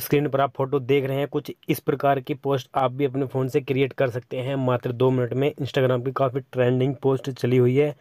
screen पर आप photo देख रहे हैं कुछ इस प्रकार की पोस्ट आप भी अपने फ़ोन से क्रिएट कर सकते हैं मात्र दो मिनट में इंस्टाग्राम की काफ़ी ट्रेंडिंग पोस्ट चली हुई है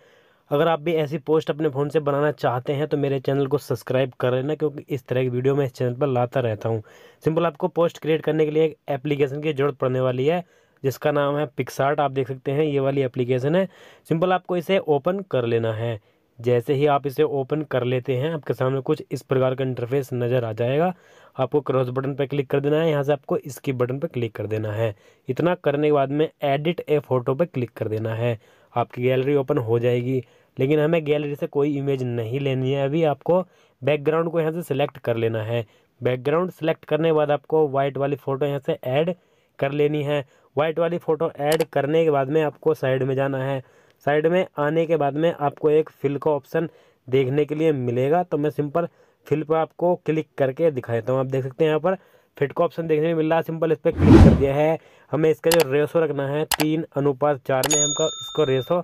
अगर आप भी ऐसी पोस्ट अपने फ़ोन से बनाना चाहते हैं तो मेरे चैनल को सब्सक्राइब कर लेना क्योंकि इस तरह की वीडियो मैं इस चैनल पर लाता रहता हूँ सिंपल आपको पोस्ट क्रिएट करने के लिए एक एप्लीकेशन की ज़रूरत पड़ने वाली है जिसका नाम है पिक्सार्ट आप देख सकते हैं ये वाली एप्लीकेशन है सिंपल आपको इसे ओपन कर लेना है जैसे ही आप इसे ओपन कर लेते हैं आपके सामने कुछ इस प्रकार का इंटरफेस नज़र आ जाएगा आपको क्रॉस बटन पर क्लिक कर देना है यहाँ से आपको इसकी बटन पर क्लिक कर देना है इतना करने के बाद में एडिट ए फ़ोटो पर क्लिक कर देना है आपकी गैलरी ओपन हो जाएगी लेकिन हमें गैलरी से कोई इमेज नहीं लेनी है अभी आपको बैकग्राउंड को यहाँ से सिलेक्ट कर लेना है बैकग्राउंड सेलेक्ट करने के बाद आपको वाइट वाली फ़ोटो यहाँ से ऐड कर लेनी है वाइट वाली फ़ोटो ऐड करने के बाद में आपको साइड में जाना है साइड में आने के बाद में आपको एक फिल का ऑप्शन देखने के लिए मिलेगा तो मैं सिंपल फिल पर आपको क्लिक करके दिखा देता हूँ आप देख सकते हैं यहाँ पर फिट का ऑप्शन देखने में मिल रहा है सिंपल इस पर क्लिक कर दिया है हमें इसका जो रेसो रखना है तीन अनुपात चार में हमको इसको रेसो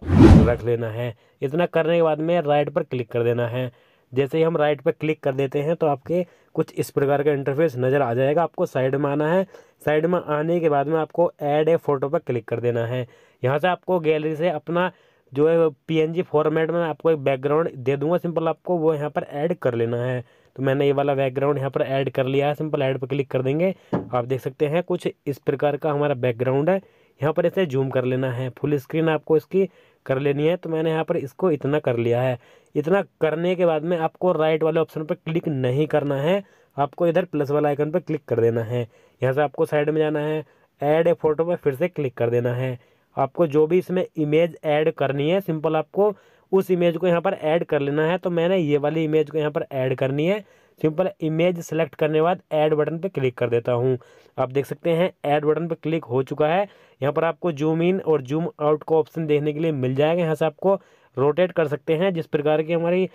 रख लेना है इतना करने के बाद में राइट पर क्लिक कर देना है जैसे ही हम राइट पर क्लिक कर देते हैं तो आपके कुछ इस प्रकार का इंटरफेस नज़र आ जाएगा आपको साइड में आना है साइड में आने के बाद में आपको एड ए फ़ोटो पर क्लिक कर देना है यहाँ से आपको गैलरी से अपना जो है पीएनजी फॉर्मेट में आपको एक बैकग्राउंड दे दूंगा सिंपल आपको वो यहाँ पर ऐड कर लेना है तो मैंने ये वाला बैकग्राउंड यहाँ पर ऐड कर लिया है सिंपल ऐड पर क्लिक कर देंगे आप देख सकते हैं कुछ इस प्रकार का हमारा बैकग्राउंड है यहाँ पर इसे जूम कर लेना है फुल स्क्रीन आपको इसकी कर लेनी है तो मैंने यहाँ पर इसको इतना कर लिया है इतना करने के बाद में आपको राइट वाले ऑप्शन पर क्लिक नहीं करना है आपको इधर प्लस वाला आइकन पर क्लिक कर देना है यहाँ से आपको साइड में जाना है ऐड ए फोटो पर फिर से क्लिक कर देना है आपको जो भी इसमें इमेज ऐड करनी है सिंपल आपको उस इमेज को यहाँ पर ऐड कर लेना है तो मैंने ये वाली इमेज को यहाँ पर ऐड करनी है सिंपल इमेज सेलेक्ट करने बाद ऐड बटन पे क्लिक कर देता हूँ आप देख सकते हैं ऐड बटन पे क्लिक हो चुका है यहाँ पर आपको जूम इन और जूम आउट का ऑप्शन देखने के लिए मिल जाएगा यहाँ से आपको रोटेट कर सकते हैं जिस प्रकार की हमारी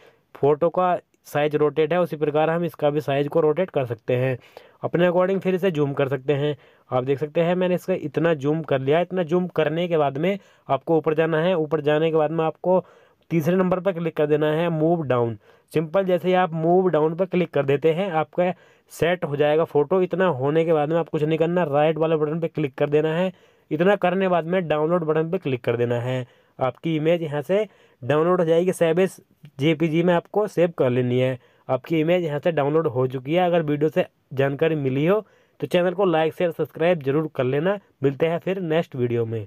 फ़ोटो का साइज रोटेट है उसी प्रकार हम इसका भी साइज़ को रोटेट कर सकते हैं अपने अकॉर्डिंग फिर इसे जूम कर सकते हैं आप देख सकते हैं मैंने इसका इतना जूम कर लिया इतना जूम करने के बाद में आपको ऊपर जाना है ऊपर जाने के बाद में आपको तीसरे नंबर पर क्लिक कर देना है मूव डाउन सिंपल जैसे ही आप मूव डाउन पर क्लिक कर देते हैं आपका सेट हो जाएगा फ़ोटो इतना होने के बाद में आप कुछ नहीं करना राइट वाले बटन पर क्लिक कर देना है इतना करने बाद में डाउनलोड बटन पर क्लिक कर देना है आपकी इमेज यहाँ से डाउनलोड हो जाएगी सेवेज जे में आपको सेव कर लेनी है आपकी इमेज यहाँ से डाउनलोड हो चुकी है अगर वीडियो से जानकारी मिली हो तो चैनल को लाइक शेयर सब्सक्राइब जरूर कर लेना मिलते हैं फिर नेक्स्ट वीडियो में